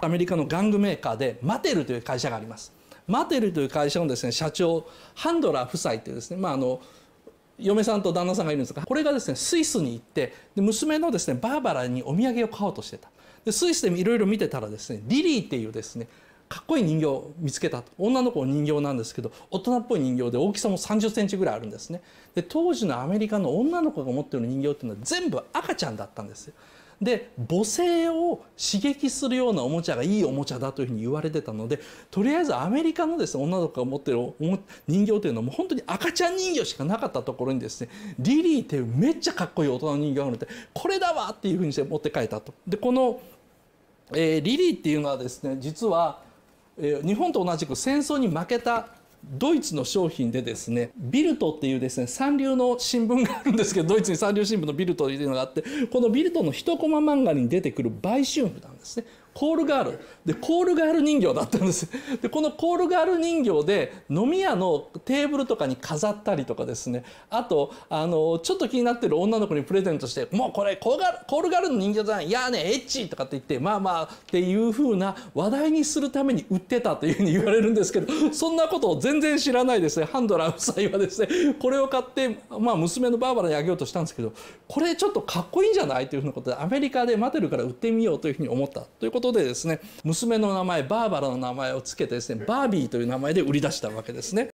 アメリカの玩具メーカーでマテルという会社がありますマテルという会社のですね社長ハンドラー夫妻というですね、まあ、あの嫁さんと旦那さんがいるんですがこれがですねスイスに行ってで娘のですねバーバラにお土産を買おうとしてたでスイスでいろいろ見てたらですねリリーっていうですねかっこいい人形を見つけた女の子の人形なんですけど大人っぽい人形で大きさも3 0ンチぐらいあるんですねで当時のアメリカの女の子が持ってる人形っていうのは全部赤ちゃんだったんですよで母性を刺激するようなおもちゃがいいおもちゃだというふうに言われてたのでとりあえずアメリカのですね女の子が持ってる人形というのはもう本当に赤ちゃん人形しかなかったところにですねリリーっていうめっちゃかっこいい大人の人形があるのでこれだわっていうふうにして持って帰ったと。でこの、えー、リリーっていうのはですね実は、えー、日本と同じく戦争に負けたドイツの商品でですねビルトっていうですね三流の新聞があるんですけどドイツに三流新聞のビルトっていうのがあってこのビルトの一コマ漫画に出てくる売春婦だですねコールガールでコールガール人形だったんですでこのコールガール人形で飲み屋のテーブルとかに飾ったりとかですねあとあのちょっと気になってる女の子にプレゼントして「もうこれコーガルコールガールの人形じゃないいやねエッチ」とかって言ってまあまあっていうふうな話題にするために売ってたというふうに言われるんですけどそんなことを全然知らないですねハンドラー夫妻はですねこれを買って、まあ、娘のバーバラにあげようとしたんですけどこれちょっとかっこいいんじゃないというふうなことでアメリカでマテルから売ってみようというふうに思ってったということでですね娘の名前バーバラの名前を付けてですねバービーという名前で売り出したわけですね。